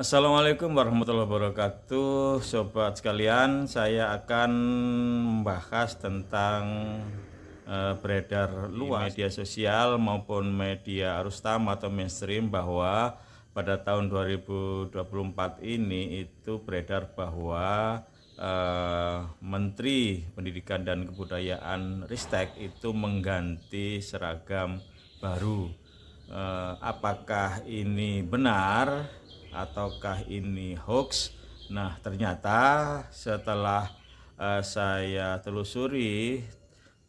Assalamualaikum warahmatullahi wabarakatuh Sobat sekalian saya akan membahas tentang uh, beredar luas media sosial maupun media arus utama atau mainstream bahwa pada tahun 2024 ini itu beredar bahwa uh, Menteri Pendidikan dan Kebudayaan Ristek itu mengganti seragam baru uh, apakah ini benar ataukah ini hoax nah ternyata setelah uh, saya telusuri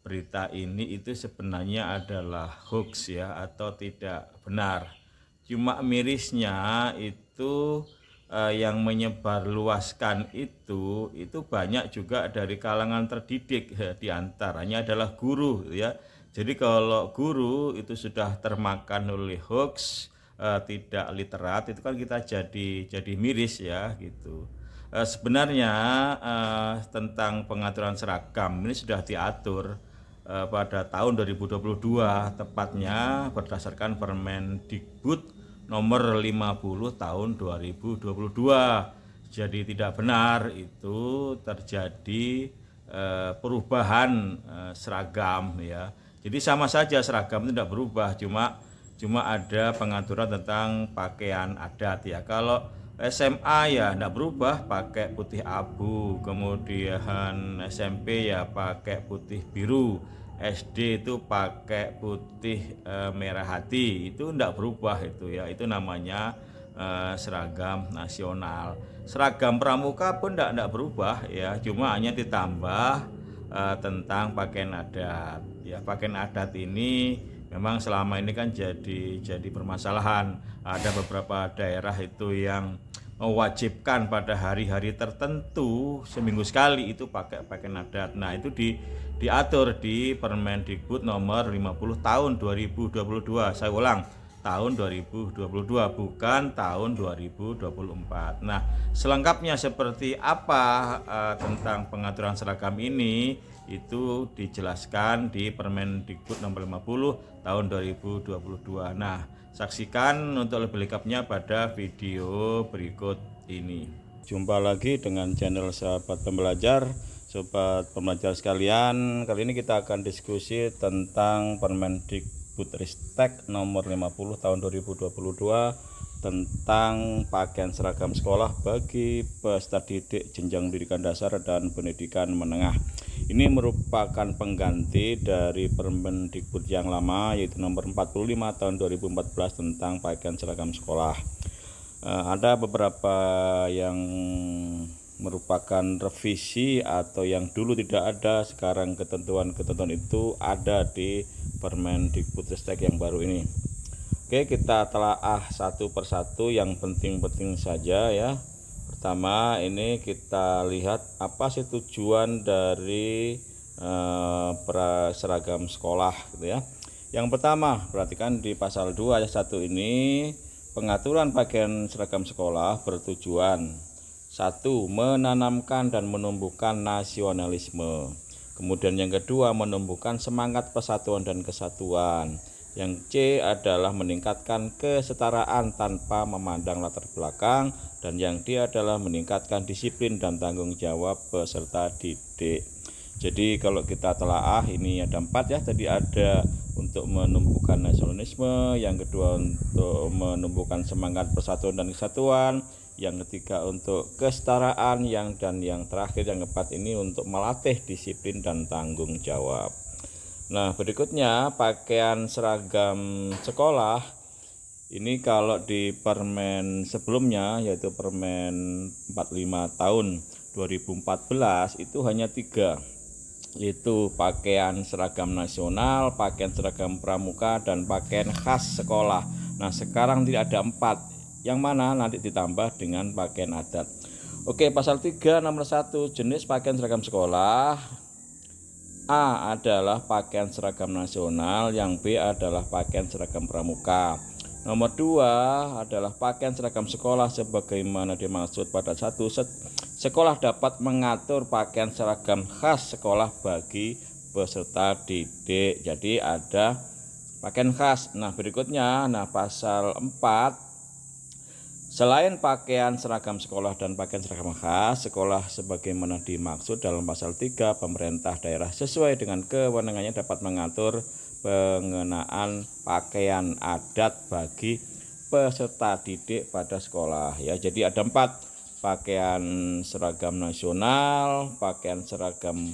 berita ini itu sebenarnya adalah hoax ya atau tidak benar cuma mirisnya itu uh, yang menyebarluaskan itu itu banyak juga dari kalangan terdidik ya, diantaranya adalah guru ya jadi kalau guru itu sudah termakan oleh hoax uh, tidak literat itu kan kita jadi jadi miris ya gitu. Uh, sebenarnya uh, tentang pengaturan seragam ini sudah diatur uh, pada tahun 2022 tepatnya berdasarkan Permen Dikbud nomor 50 tahun 2022. Jadi tidak benar itu terjadi uh, perubahan uh, seragam ya. Jadi sama saja seragam itu tidak berubah cuma cuma ada pengaturan tentang pakaian adat ya kalau SMA ya tidak berubah pakai putih abu kemudian SMP ya pakai putih biru SD itu pakai putih e, merah hati itu tidak berubah itu ya itu namanya e, seragam nasional seragam pramuka pun tidak berubah ya cuma hanya ditambah e, tentang pakaian adat ya pakaian adat ini memang selama ini kan jadi jadi permasalahan ada beberapa daerah itu yang mewajibkan pada hari-hari tertentu seminggu sekali itu pakai pakaian adat. Nah, itu di diatur di Permendikbud nomor 50 tahun 2022. Saya ulang, tahun 2022 bukan tahun 2024. Nah, selengkapnya seperti apa uh, tentang pengaturan seragam ini itu dijelaskan di Permen Permendikbud nomor 50 tahun 2022. Nah, saksikan untuk lebih lengkapnya pada video berikut ini. Jumpa lagi dengan channel Sahabat Pembelajar. Sobat pembelajar sekalian, kali ini kita akan diskusi tentang Permen Permendikbud Butristek nomor 50 tahun 2022 tentang pakaian seragam sekolah bagi peserta didik jenjang pendidikan dasar dan pendidikan menengah. Ini merupakan pengganti dari Permendikbud yang lama yaitu nomor 45 tahun 2014 tentang pakaian seragam sekolah. Eh, ada beberapa yang merupakan revisi atau yang dulu tidak ada sekarang ketentuan-ketentuan itu ada di Permen Permendikbudristek yang baru ini. Oke, kita telaah satu persatu yang penting-penting saja ya. Pertama, ini kita lihat apa sih tujuan dari eh, seragam sekolah gitu ya. Yang pertama, perhatikan di pasal 2 ayat 1 ini pengaturan pakaian seragam sekolah bertujuan satu, menanamkan dan menumbuhkan nasionalisme. Kemudian yang kedua, menumbuhkan semangat persatuan dan kesatuan. Yang C adalah meningkatkan kesetaraan tanpa memandang latar belakang dan yang D adalah meningkatkan disiplin dan tanggung jawab peserta didik. Jadi kalau kita telah ah, ini ada empat ya. Tadi ada untuk menumbuhkan nasionalisme, yang kedua untuk menumbuhkan semangat persatuan dan kesatuan, yang ketiga untuk kesetaraan yang dan yang terakhir yang keempat ini untuk melatih disiplin dan tanggung jawab nah berikutnya pakaian seragam sekolah ini kalau di permen sebelumnya yaitu permen 45 tahun 2014 itu hanya tiga itu pakaian seragam nasional, pakaian seragam pramuka, dan pakaian khas sekolah. Nah sekarang tidak ada empat, yang mana nanti ditambah dengan pakaian adat. Oke, pasal 3 nomor 1 jenis pakaian seragam sekolah. A adalah pakaian seragam nasional, yang B adalah pakaian seragam pramuka. Nomor 2 adalah pakaian seragam sekolah sebagaimana dimaksud pada satu set. sekolah dapat mengatur pakaian seragam khas sekolah bagi peserta didik. Jadi ada pakaian khas. Nah, berikutnya nah pasal 4 Selain pakaian seragam sekolah dan pakaian seragam khas, sekolah sebagaimana dimaksud dalam pasal 3 pemerintah daerah sesuai dengan kewenangannya dapat mengatur pengenaan pakaian adat bagi peserta didik pada sekolah ya. Jadi ada empat pakaian seragam nasional, pakaian seragam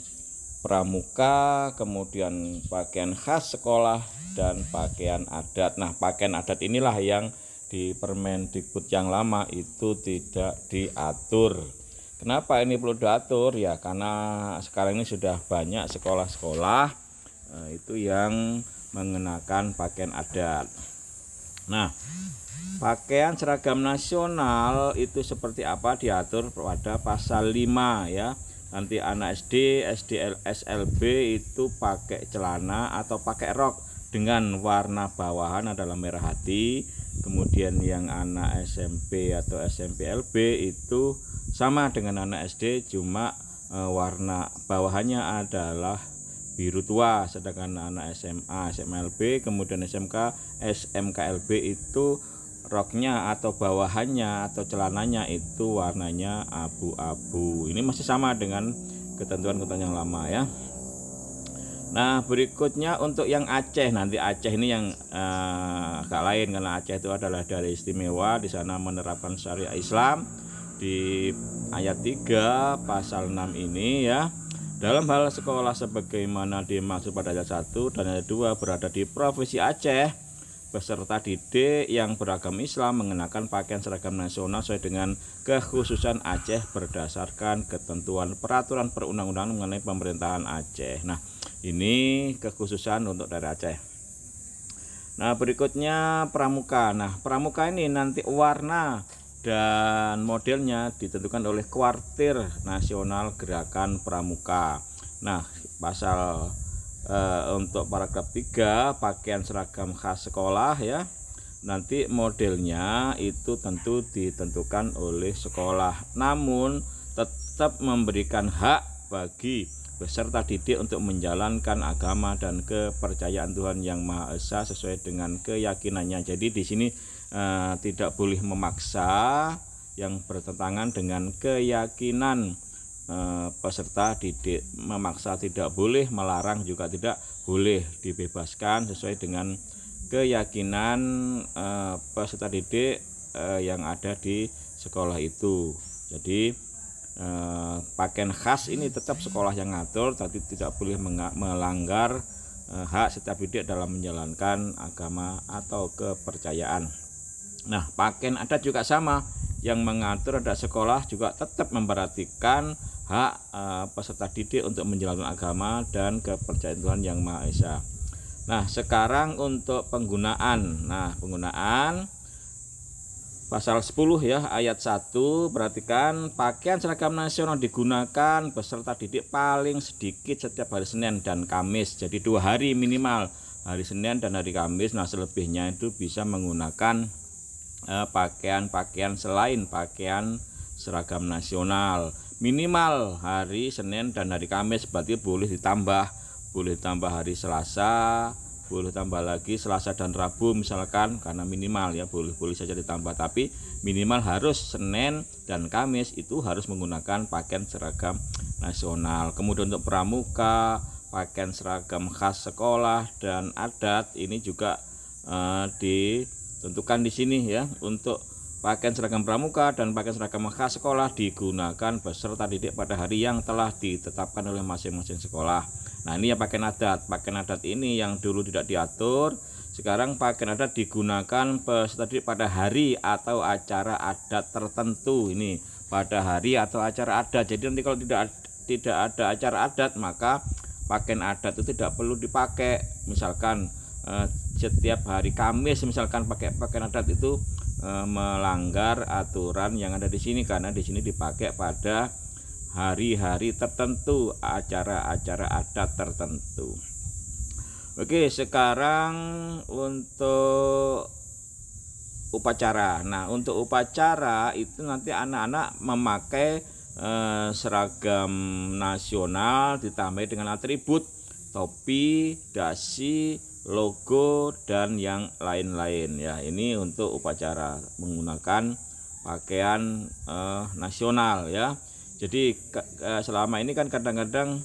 pramuka, kemudian pakaian khas sekolah dan pakaian adat. Nah, pakaian adat inilah yang di permen dikut yang lama itu tidak diatur. Kenapa ini perlu diatur? Ya karena sekarang ini sudah banyak sekolah-sekolah eh, itu yang mengenakan pakaian adat. Nah, pakaian seragam nasional itu seperti apa diatur pada pasal 5 ya. Nanti anak SD, SD, SLB itu pakai celana atau pakai rok dengan warna bawahan adalah merah hati kemudian yang anak SMP atau SMP LB itu sama dengan anak SD cuma eh, warna bawahannya adalah biru tua sedangkan anak SMA SMLB kemudian SMK SMKLB itu roknya atau bawahannya atau celananya itu warnanya abu-abu ini masih sama dengan ketentuan-ketentuan yang lama ya Nah berikutnya untuk yang Aceh nanti Aceh ini yang eh, agak lain karena Aceh itu adalah dari istimewa di sana menerapkan syariah Islam di ayat 3 pasal 6 ini ya dalam hal sekolah sebagaimana dimaksud pada ayat 1 dan ayat 2 berada di provinsi Aceh peserta didik yang beragam Islam mengenakan pakaian seragam nasional sesuai dengan kekhususan Aceh berdasarkan ketentuan peraturan perundang-undangan mengenai pemerintahan Aceh. Nah, ini kekhususan untuk dari Aceh. Nah, berikutnya pramuka. Nah, pramuka ini nanti warna dan modelnya ditentukan oleh Kuartir Nasional Gerakan Pramuka. Nah, pasal e, untuk paragraf 3 pakaian seragam khas sekolah ya nanti modelnya itu tentu ditentukan oleh sekolah namun tetap memberikan hak bagi peserta didik untuk menjalankan agama dan kepercayaan Tuhan yang Maha Esa sesuai dengan keyakinannya. Jadi di sini e, tidak boleh memaksa yang bertentangan dengan keyakinan Eh, peserta didik memaksa tidak boleh, melarang juga tidak boleh, dibebaskan sesuai dengan keyakinan eh, peserta didik eh, yang ada di sekolah itu. Jadi pakaian khas ini tetap sekolah yang ngatur, tapi tidak boleh melanggar hak setiap didik dalam menjalankan agama atau kepercayaan. Nah, pakaian adat juga sama yang mengatur ada sekolah juga tetap memperhatikan hak uh, peserta didik untuk menjalankan agama dan kepercayaan Tuhan yang Maha Esa. Nah, sekarang untuk penggunaan. Nah, penggunaan pasal 10 ya ayat 1 perhatikan pakaian seragam nasional digunakan peserta didik paling sedikit setiap hari Senin dan Kamis. Jadi dua hari minimal, hari Senin dan hari Kamis. Nah, selebihnya itu bisa menggunakan Eh, pakaian-pakaian selain pakaian seragam nasional minimal hari Senin dan hari Kamis berarti boleh ditambah boleh tambah hari Selasa boleh tambah lagi Selasa dan Rabu misalkan karena minimal ya boleh boleh saja ditambah tapi minimal harus Senin dan Kamis itu harus menggunakan pakaian seragam nasional kemudian untuk pramuka pakaian seragam khas sekolah dan adat ini juga eh, di tentukan di sini ya untuk pakaian seragam pramuka dan pakaian seragam khas sekolah digunakan beserta didik pada hari yang telah ditetapkan oleh masing-masing sekolah nah ini yang pakaian adat pakaian adat ini yang dulu tidak diatur sekarang pakaian adat digunakan peserta didik pada hari atau acara adat tertentu ini pada hari atau acara adat jadi nanti kalau tidak tidak ada acara adat maka pakaian adat itu tidak perlu dipakai misalkan eh, setiap hari Kamis misalkan pakai pakaian adat itu e, melanggar aturan yang ada di sini karena di sini dipakai pada hari-hari tertentu, acara-acara adat tertentu. Oke, sekarang untuk upacara. Nah, untuk upacara itu nanti anak-anak memakai e, seragam nasional ditambah dengan atribut topi, dasi, logo dan yang lain-lain ya ini untuk upacara menggunakan pakaian eh, nasional ya jadi eh, selama ini kan kadang-kadang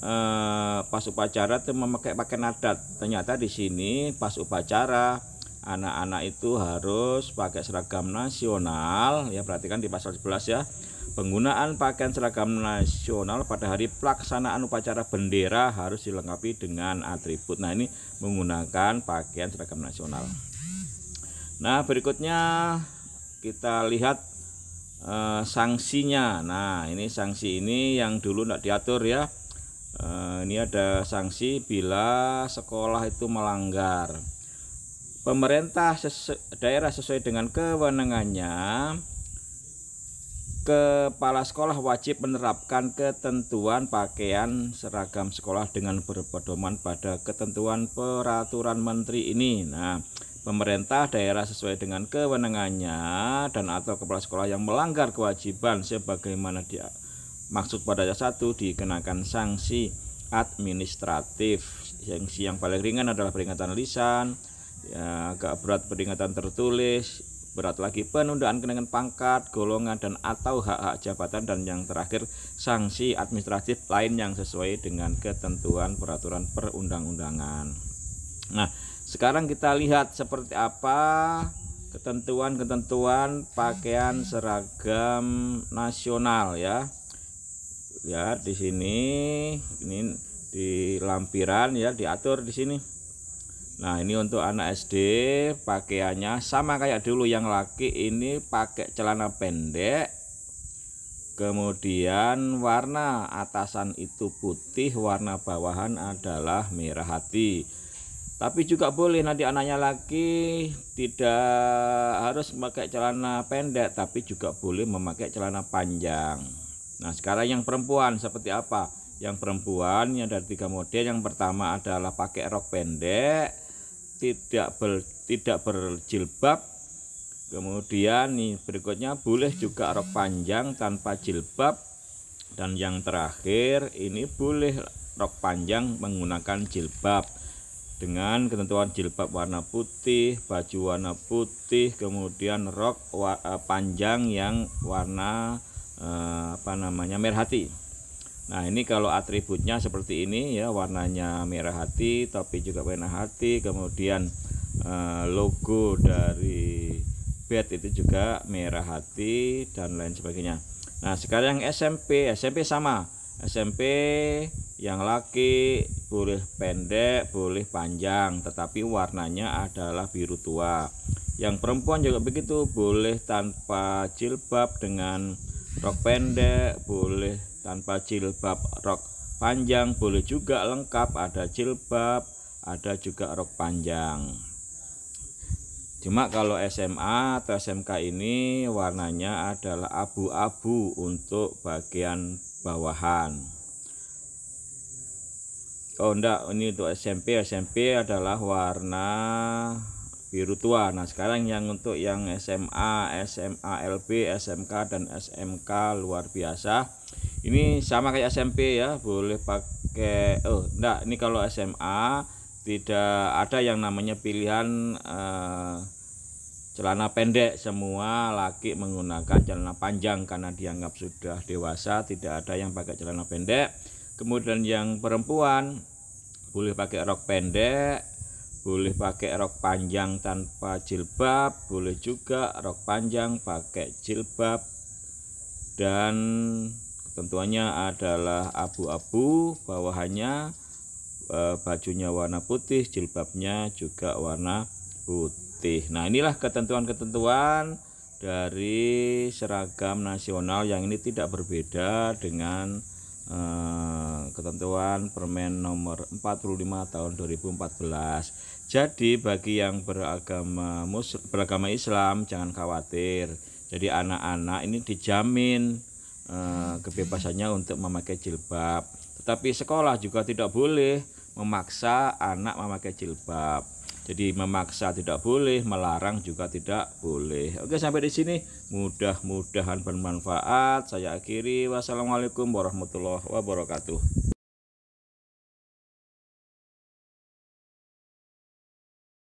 eh, pas upacara itu memakai pakaian adat ternyata di sini pas upacara anak-anak itu harus pakai seragam nasional ya perhatikan di pasal 11 ya Penggunaan pakaian seragam nasional pada hari pelaksanaan upacara bendera harus dilengkapi dengan atribut. Nah, ini menggunakan pakaian seragam nasional. Nah, berikutnya kita lihat e, sanksinya. Nah, ini sanksi ini yang dulu tidak diatur ya. E, ini ada sanksi bila sekolah itu melanggar. Pemerintah sesu daerah sesuai dengan kewenangannya kepala sekolah wajib menerapkan ketentuan pakaian seragam sekolah dengan berpedoman pada ketentuan peraturan menteri ini. Nah, pemerintah daerah sesuai dengan kewenangannya dan atau kepala sekolah yang melanggar kewajiban sebagaimana dia maksud pada ayat 1 dikenakan sanksi administratif. Sanksi yang paling ringan adalah peringatan lisan, ya, agak berat peringatan tertulis, berat lagi penundaan kenaikan pangkat, golongan dan atau hak-hak jabatan dan yang terakhir sanksi administratif lain yang sesuai dengan ketentuan peraturan perundang-undangan. Nah, sekarang kita lihat seperti apa ketentuan-ketentuan pakaian seragam nasional ya. Ya di sini, ini di lampiran ya diatur di sini. Nah ini untuk anak SD pakaiannya sama kayak dulu yang laki ini pakai celana pendek Kemudian warna atasan itu putih warna bawahan adalah merah hati Tapi juga boleh nanti anaknya laki tidak harus memakai celana pendek Tapi juga boleh memakai celana panjang Nah sekarang yang perempuan seperti apa? Yang perempuan yang ada tiga model yang pertama adalah pakai rok pendek tidak ber, tidak berjilbab kemudian nih berikutnya boleh juga rok panjang tanpa jilbab dan yang terakhir ini boleh rok panjang menggunakan jilbab dengan ketentuan jilbab warna putih, baju warna putih, kemudian rok eh, panjang yang warna eh, apa namanya merhati. hati. Nah ini kalau atributnya seperti ini ya warnanya merah hati tapi juga warna hati kemudian eh, logo dari bed itu juga merah hati dan lain sebagainya Nah sekarang SMP SMP sama SMP yang laki boleh pendek boleh panjang tetapi warnanya adalah biru tua yang perempuan juga begitu boleh tanpa jilbab dengan rok pendek boleh tanpa jilbab rok panjang boleh juga lengkap ada jilbab ada juga rok panjang cuma kalau SMA atau SMK ini warnanya adalah abu-abu untuk bagian bawahan Oh enggak, ini untuk SMP. SMP adalah warna biru tua. Nah, sekarang yang untuk yang SMA, SMA LB, SMK dan SMK luar biasa ini sama kayak SMP ya boleh pakai oh enggak ini kalau SMA tidak ada yang namanya pilihan uh, celana pendek semua laki menggunakan celana panjang karena dianggap sudah dewasa tidak ada yang pakai celana pendek kemudian yang perempuan boleh pakai rok pendek boleh pakai rok panjang tanpa jilbab boleh juga rok panjang pakai jilbab dan Tentuannya adalah abu-abu bawahannya e, bajunya warna putih jilbabnya juga warna putih nah inilah ketentuan-ketentuan dari seragam nasional yang ini tidak berbeda dengan e, ketentuan permen nomor 45 tahun 2014 jadi bagi yang beragama muslim, beragama Islam jangan khawatir jadi anak-anak ini dijamin Eh, kebebasannya untuk memakai jilbab. Tetapi sekolah juga tidak boleh memaksa anak memakai jilbab. Jadi memaksa tidak boleh, melarang juga tidak boleh. Oke, sampai di sini mudah-mudahan bermanfaat. Saya akhiri. Wassalamualaikum warahmatullahi wabarakatuh.